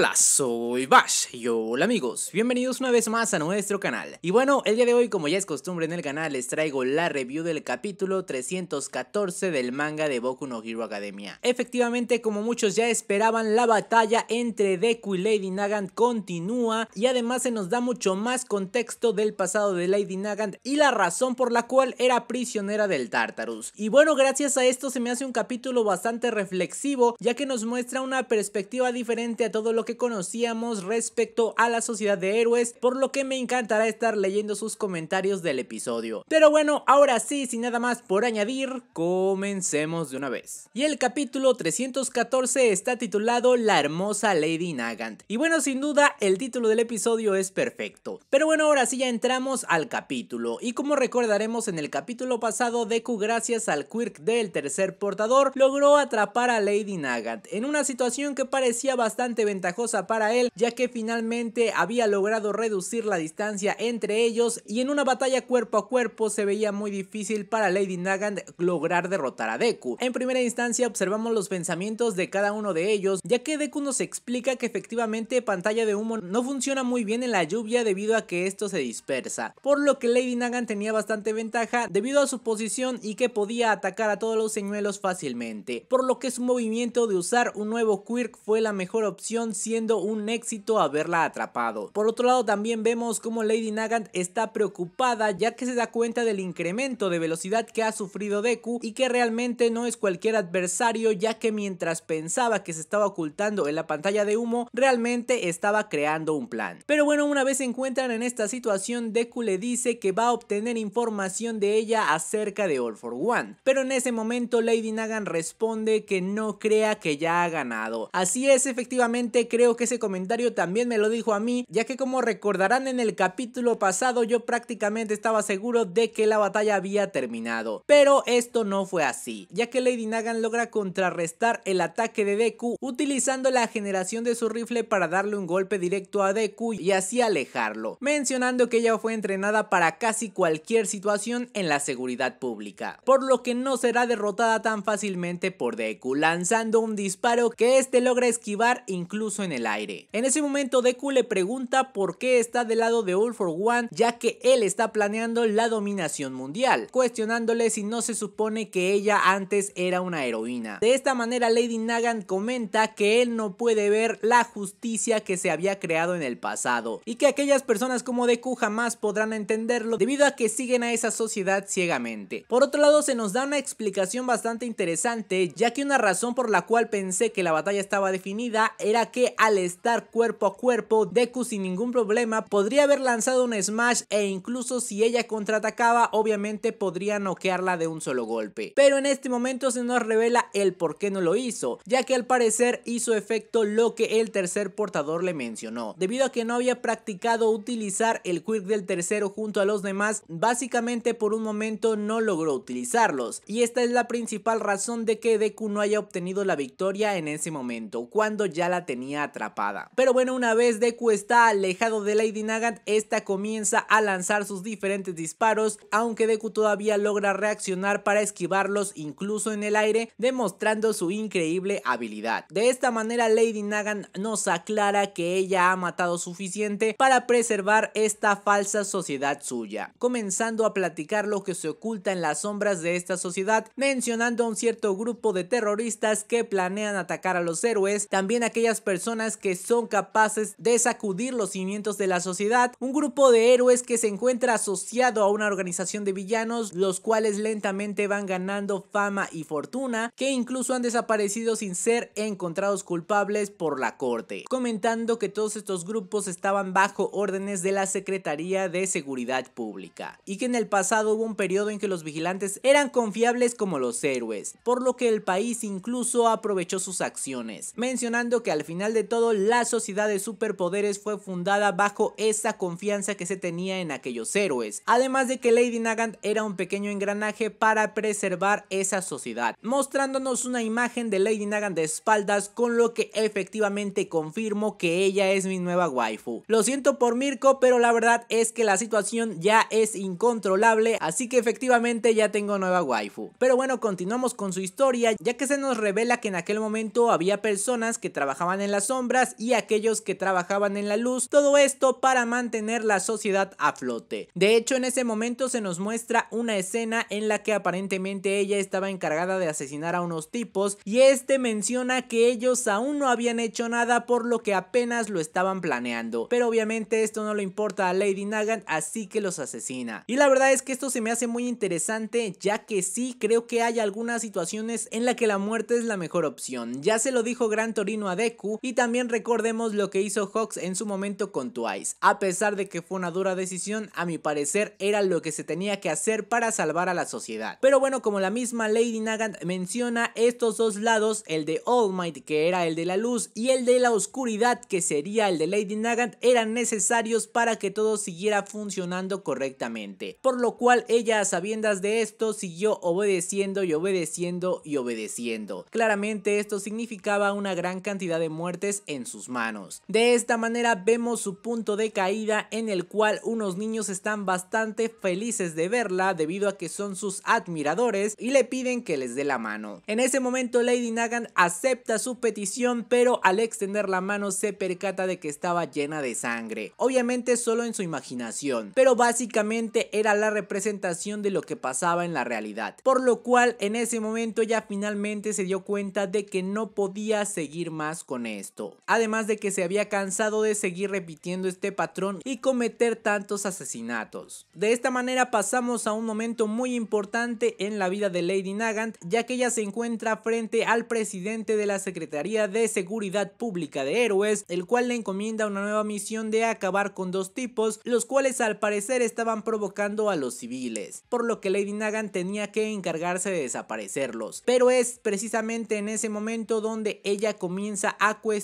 Hola, soy Bash y hola amigos, bienvenidos una vez más a nuestro canal. Y bueno, el día de hoy como ya es costumbre en el canal les traigo la review del capítulo 314 del manga de Boku no Hero Academia. Efectivamente, como muchos ya esperaban, la batalla entre Deku y Lady Nagant continúa y además se nos da mucho más contexto del pasado de Lady Nagant y la razón por la cual era prisionera del Tartarus. Y bueno, gracias a esto se me hace un capítulo bastante reflexivo ya que nos muestra una perspectiva diferente a todo lo que conocíamos respecto a la sociedad de héroes, por lo que me encantará estar leyendo sus comentarios del episodio. Pero bueno, ahora sí, sin nada más por añadir, comencemos de una vez. Y el capítulo 314 está titulado La hermosa Lady Nagant. Y bueno, sin duda, el título del episodio es perfecto. Pero bueno, ahora sí ya entramos al capítulo. Y como recordaremos en el capítulo pasado, Deku gracias al quirk del tercer portador logró atrapar a Lady Nagant en una situación que parecía bastante ventajosa para él ya que finalmente había logrado reducir la distancia entre ellos y en una batalla cuerpo a cuerpo se veía muy difícil para Lady Nagant lograr derrotar a Deku. En primera instancia observamos los pensamientos de cada uno de ellos ya que Deku nos explica que efectivamente pantalla de humo no funciona muy bien en la lluvia debido a que esto se dispersa, por lo que Lady Nagant tenía bastante ventaja debido a su posición y que podía atacar a todos los señuelos fácilmente, por lo que su movimiento de usar un nuevo quirk fue la mejor opción siendo un éxito haberla atrapado. Por otro lado también vemos como Lady Nagant está preocupada ya que se da cuenta del incremento de velocidad que ha sufrido Deku y que realmente no es cualquier adversario ya que mientras pensaba que se estaba ocultando en la pantalla de humo realmente estaba creando un plan. Pero bueno una vez se encuentran en esta situación Deku le dice que va a obtener información de ella acerca de All for One. Pero en ese momento Lady Nagant responde que no crea que ya ha ganado. Así es efectivamente creo que ese comentario también me lo dijo a mí, ya que como recordarán en el capítulo pasado yo prácticamente estaba seguro de que la batalla había terminado. Pero esto no fue así, ya que Lady Nagan logra contrarrestar el ataque de Deku utilizando la generación de su rifle para darle un golpe directo a Deku y así alejarlo, mencionando que ella fue entrenada para casi cualquier situación en la seguridad pública, por lo que no será derrotada tan fácilmente por Deku, lanzando un disparo que este logra esquivar incluso en el aire. En ese momento Deku le pregunta por qué está del lado de All for One ya que él está planeando la dominación mundial, cuestionándole si no se supone que ella antes era una heroína. De esta manera Lady Nagan comenta que él no puede ver la justicia que se había creado en el pasado y que aquellas personas como Deku jamás podrán entenderlo debido a que siguen a esa sociedad ciegamente. Por otro lado se nos da una explicación bastante interesante ya que una razón por la cual pensé que la batalla estaba definida era que al estar cuerpo a cuerpo, Deku sin ningún problema podría haber lanzado un Smash e incluso si ella contraatacaba, obviamente podría noquearla de un solo golpe. Pero en este momento se nos revela el por qué no lo hizo, ya que al parecer hizo efecto lo que el tercer portador le mencionó. Debido a que no había practicado utilizar el Quirk del tercero junto a los demás, básicamente por un momento no logró utilizarlos. Y esta es la principal razón de que Deku no haya obtenido la victoria en ese momento, cuando ya la tenía atrapada. Pero bueno, una vez Deku está alejado de Lady Nagant, esta comienza a lanzar sus diferentes disparos, aunque Deku todavía logra reaccionar para esquivarlos incluso en el aire, demostrando su increíble habilidad. De esta manera Lady Nagant nos aclara que ella ha matado suficiente para preservar esta falsa sociedad suya, comenzando a platicar lo que se oculta en las sombras de esta sociedad, mencionando a un cierto grupo de terroristas que planean atacar a los héroes, también aquellas personas personas que son capaces de sacudir los cimientos de la sociedad, un grupo de héroes que se encuentra asociado a una organización de villanos, los cuales lentamente van ganando fama y fortuna, que incluso han desaparecido sin ser encontrados culpables por la corte, comentando que todos estos grupos estaban bajo órdenes de la Secretaría de Seguridad Pública, y que en el pasado hubo un periodo en que los vigilantes eran confiables como los héroes, por lo que el país incluso aprovechó sus acciones, mencionando que al final de de todo, la sociedad de superpoderes fue fundada bajo esa confianza que se tenía en aquellos héroes. Además de que Lady Nagant era un pequeño engranaje para preservar esa sociedad, mostrándonos una imagen de Lady Nagant de espaldas con lo que efectivamente confirmo que ella es mi nueva waifu. Lo siento por Mirko, pero la verdad es que la situación ya es incontrolable, así que efectivamente ya tengo nueva waifu. Pero bueno, continuamos con su historia, ya que se nos revela que en aquel momento había personas que trabajaban en la sombras y aquellos que trabajaban en la luz, todo esto para mantener la sociedad a flote. De hecho, en ese momento se nos muestra una escena en la que aparentemente ella estaba encargada de asesinar a unos tipos y este menciona que ellos aún no habían hecho nada por lo que apenas lo estaban planeando. Pero obviamente esto no le importa a Lady Nagan así que los asesina. Y la verdad es que esto se me hace muy interesante, ya que sí creo que hay algunas situaciones en la que la muerte es la mejor opción. Ya se lo dijo Gran Torino a Deku y también recordemos lo que hizo Hawks en su momento con Twice. A pesar de que fue una dura decisión, a mi parecer era lo que se tenía que hacer para salvar a la sociedad. Pero bueno, como la misma Lady Nagant menciona, estos dos lados, el de All Might que era el de la luz y el de la oscuridad que sería el de Lady Nagant, eran necesarios para que todo siguiera funcionando correctamente. Por lo cual ella a sabiendas de esto siguió obedeciendo y obedeciendo y obedeciendo. Claramente esto significaba una gran cantidad de muertes en sus manos. De esta manera vemos su punto de caída en el cual unos niños están bastante felices de verla debido a que son sus admiradores y le piden que les dé la mano. En ese momento Lady Nagan acepta su petición pero al extender la mano se percata de que estaba llena de sangre, obviamente solo en su imaginación, pero básicamente era la representación de lo que pasaba en la realidad, por lo cual en ese momento ya finalmente se dio cuenta de que no podía seguir más con eso además de que se había cansado de seguir repitiendo este patrón y cometer tantos asesinatos. De esta manera pasamos a un momento muy importante en la vida de Lady Nagant, ya que ella se encuentra frente al presidente de la Secretaría de Seguridad Pública de Héroes, el cual le encomienda una nueva misión de acabar con dos tipos, los cuales al parecer estaban provocando a los civiles, por lo que Lady Nagant tenía que encargarse de desaparecerlos. Pero es precisamente en ese momento donde ella comienza a cuestionar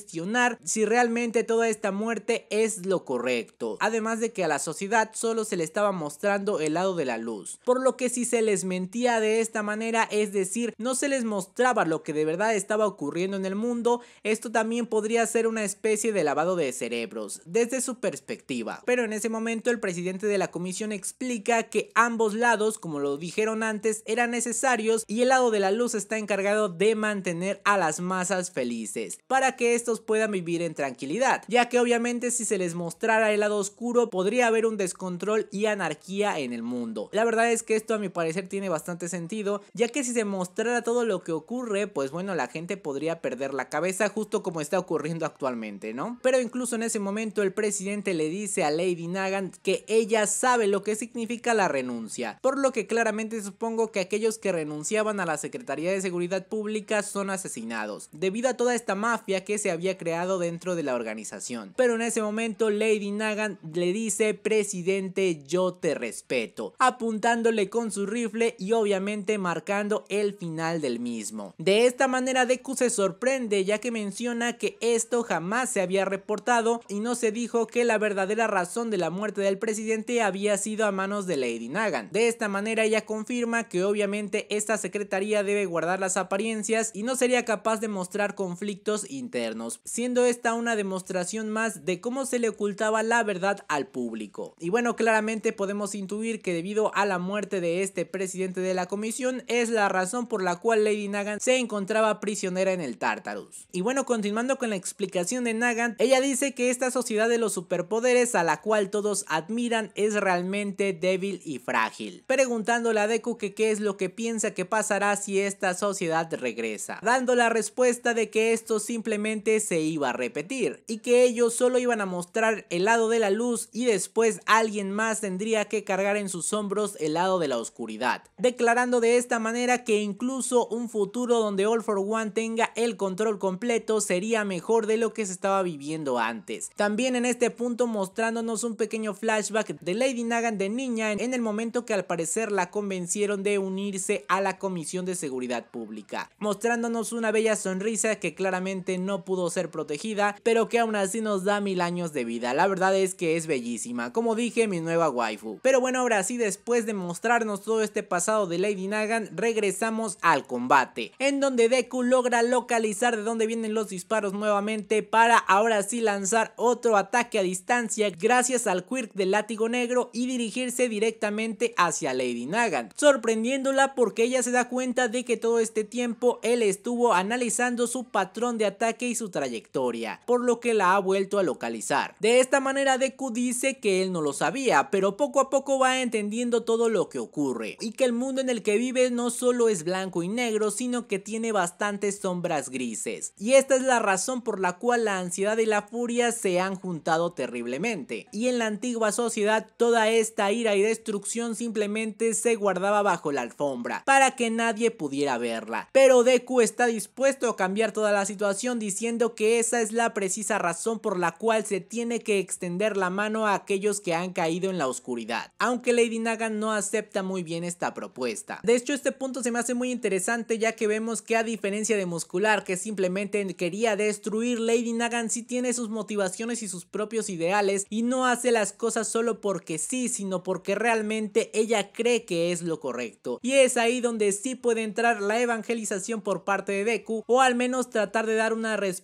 si realmente toda esta muerte es lo correcto, además de que a la sociedad solo se le estaba mostrando el lado de la luz, por lo que si se les mentía de esta manera, es decir, no se les mostraba lo que de verdad estaba ocurriendo en el mundo, esto también podría ser una especie de lavado de cerebros, desde su perspectiva. Pero en ese momento el presidente de la comisión explica que ambos lados, como lo dijeron antes, eran necesarios y el lado de la luz está encargado de mantener a las masas felices, para que estos puedan vivir en tranquilidad, ya que obviamente si se les mostrara el lado oscuro podría haber un descontrol y anarquía en el mundo. La verdad es que esto a mi parecer tiene bastante sentido, ya que si se mostrara todo lo que ocurre, pues bueno, la gente podría perder la cabeza justo como está ocurriendo actualmente, ¿no? Pero incluso en ese momento el presidente le dice a Lady Nagan que ella sabe lo que significa la renuncia, por lo que claramente supongo que aquellos que renunciaban a la Secretaría de Seguridad Pública son asesinados, debido a toda esta mafia que se había creado dentro de la organización. Pero en ese momento Lady Nagan le dice, presidente, yo te respeto, apuntándole con su rifle y obviamente marcando el final del mismo. De esta manera Deku se sorprende ya que menciona que esto jamás se había reportado y no se dijo que la verdadera razón de la muerte del presidente había sido a manos de Lady Nagan. De esta manera ella confirma que obviamente esta secretaría debe guardar las apariencias y no sería capaz de mostrar conflictos internos siendo esta una demostración más de cómo se le ocultaba la verdad al público. Y bueno, claramente podemos intuir que debido a la muerte de este presidente de la comisión es la razón por la cual Lady Nagan se encontraba prisionera en el Tartarus. Y bueno, continuando con la explicación de Nagan ella dice que esta sociedad de los superpoderes a la cual todos admiran es realmente débil y frágil. Preguntándole a Deku que qué es lo que piensa que pasará si esta sociedad regresa, dando la respuesta de que esto simplemente se iba a repetir y que ellos solo iban a mostrar el lado de la luz y después alguien más tendría que cargar en sus hombros el lado de la oscuridad, declarando de esta manera que incluso un futuro donde All for One tenga el control completo sería mejor de lo que se estaba viviendo antes. También en este punto mostrándonos un pequeño flashback de Lady Nagan de niña en el momento que al parecer la convencieron de unirse a la Comisión de Seguridad Pública, mostrándonos una bella sonrisa que claramente no pudo ser protegida, pero que aún así nos da mil años de vida. La verdad es que es bellísima, como dije, mi nueva waifu. Pero bueno, ahora sí, después de mostrarnos todo este pasado de Lady Nagan, regresamos al combate, en donde Deku logra localizar de dónde vienen los disparos nuevamente para ahora sí lanzar otro ataque a distancia gracias al quirk del látigo negro y dirigirse directamente hacia Lady Nagan, sorprendiéndola porque ella se da cuenta de que todo este tiempo él estuvo analizando su patrón de ataque y su trayectoria, por lo que la ha vuelto a localizar. De esta manera Deku dice que él no lo sabía, pero poco a poco va entendiendo todo lo que ocurre, y que el mundo en el que vive no solo es blanco y negro, sino que tiene bastantes sombras grises. Y esta es la razón por la cual la ansiedad y la furia se han juntado terriblemente, y en la antigua sociedad toda esta ira y destrucción simplemente se guardaba bajo la alfombra, para que nadie pudiera verla. Pero Deku está dispuesto a cambiar toda la situación diciendo que esa es la precisa razón por la cual se tiene que extender la mano a aquellos que han caído en la oscuridad, aunque Lady Nagan no acepta muy bien esta propuesta. De hecho este punto se me hace muy interesante ya que vemos que a diferencia de Muscular que simplemente quería destruir, Lady Nagan sí tiene sus motivaciones y sus propios ideales y no hace las cosas solo porque sí, sino porque realmente ella cree que es lo correcto. Y es ahí donde sí puede entrar la evangelización por parte de Deku o al menos tratar de dar una respuesta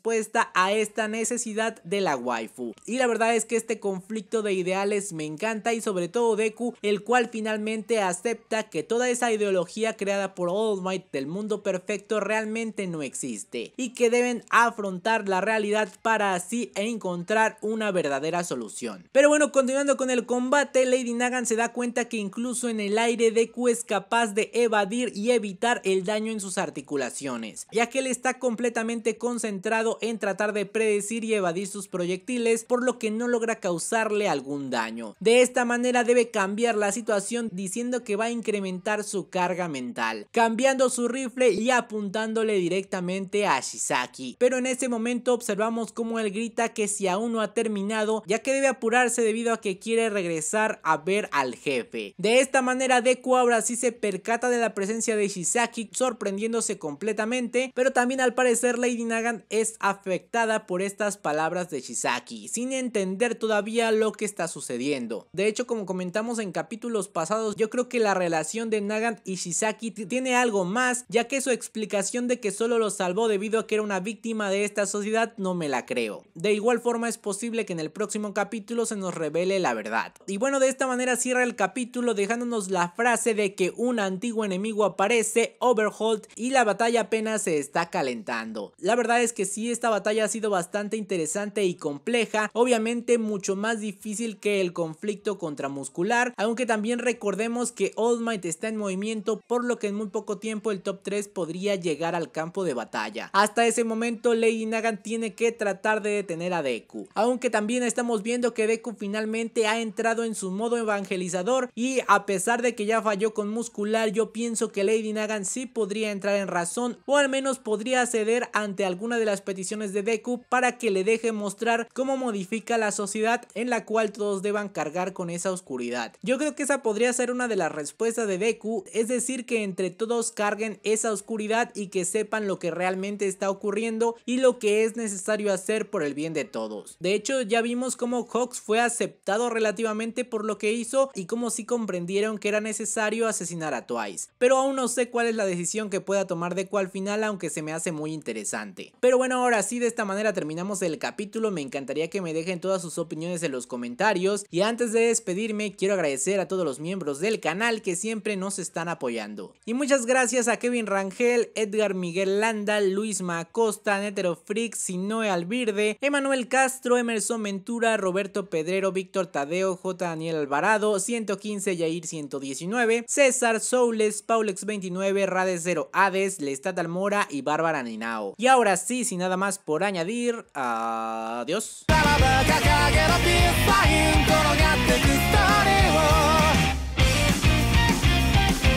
a esta necesidad de la waifu. Y la verdad es que este conflicto de ideales me encanta y sobre todo Deku, el cual finalmente acepta que toda esa ideología creada por All Might del mundo perfecto realmente no existe y que deben afrontar la realidad para así encontrar una verdadera solución. Pero bueno, continuando con el combate, Lady Nagan se da cuenta que incluso en el aire Deku es capaz de evadir y evitar el daño en sus articulaciones, ya que él está completamente concentrado en tratar de predecir y evadir sus proyectiles, por lo que no logra causarle algún daño. De esta manera debe cambiar la situación diciendo que va a incrementar su carga mental, cambiando su rifle y apuntándole directamente a Shizaki Pero en ese momento observamos cómo él grita que si aún no ha terminado, ya que debe apurarse debido a que quiere regresar a ver al jefe. De esta manera Deku ahora sí se percata de la presencia de Shizaki sorprendiéndose completamente, pero también al parecer Lady Nagan es afectada por estas palabras de Shisaki, sin entender todavía lo que está sucediendo. De hecho, como comentamos en capítulos pasados, yo creo que la relación de Nagant y Shizaki tiene algo más, ya que su explicación de que solo lo salvó debido a que era una víctima de esta sociedad no me la creo. De igual forma es posible que en el próximo capítulo se nos revele la verdad. Y bueno, de esta manera cierra el capítulo dejándonos la frase de que un antiguo enemigo aparece, Overhold, y la batalla apenas se está calentando. La verdad es que sí esta batalla ha sido bastante interesante y compleja, obviamente mucho más difícil que el conflicto contra Muscular, aunque también recordemos que All Might está en movimiento, por lo que en muy poco tiempo el top 3 podría llegar al campo de batalla. Hasta ese momento Lady Nagan tiene que tratar de detener a Deku, aunque también estamos viendo que Deku finalmente ha entrado en su modo evangelizador y a pesar de que ya falló con muscular, yo pienso que Lady Nagan sí podría entrar en razón o al menos podría ceder ante alguna de las peticiones de Deku para que le deje mostrar cómo modifica la sociedad en la cual todos deban cargar con esa oscuridad. Yo creo que esa podría ser una de las respuestas de Deku, es decir que entre todos carguen esa oscuridad y que sepan lo que realmente está ocurriendo y lo que es necesario hacer por el bien de todos. De hecho ya vimos cómo Hawks fue aceptado relativamente por lo que hizo y cómo sí comprendieron que era necesario asesinar a Twice. Pero aún no sé cuál es la decisión que pueda tomar Deku al final aunque se me hace muy interesante. Pero bueno ahora ahora sí, de esta manera terminamos el capítulo. Me encantaría que me dejen todas sus opiniones en los comentarios. Y antes de despedirme, quiero agradecer a todos los miembros del canal que siempre nos están apoyando. Y muchas gracias a Kevin Rangel, Edgar Miguel Landa, Luis Macosta, Netero Freak, Sinoe Alvirde, Emanuel Castro, Emerson Ventura, Roberto Pedrero, Víctor Tadeo, J. Daniel Alvarado, 115 Yair 119, César Soules, Paulex 29, Rade 0 Hades, Lestat Almora y Bárbara Ninao. Y ahora sí, sin nada más más por añadir. Adiós.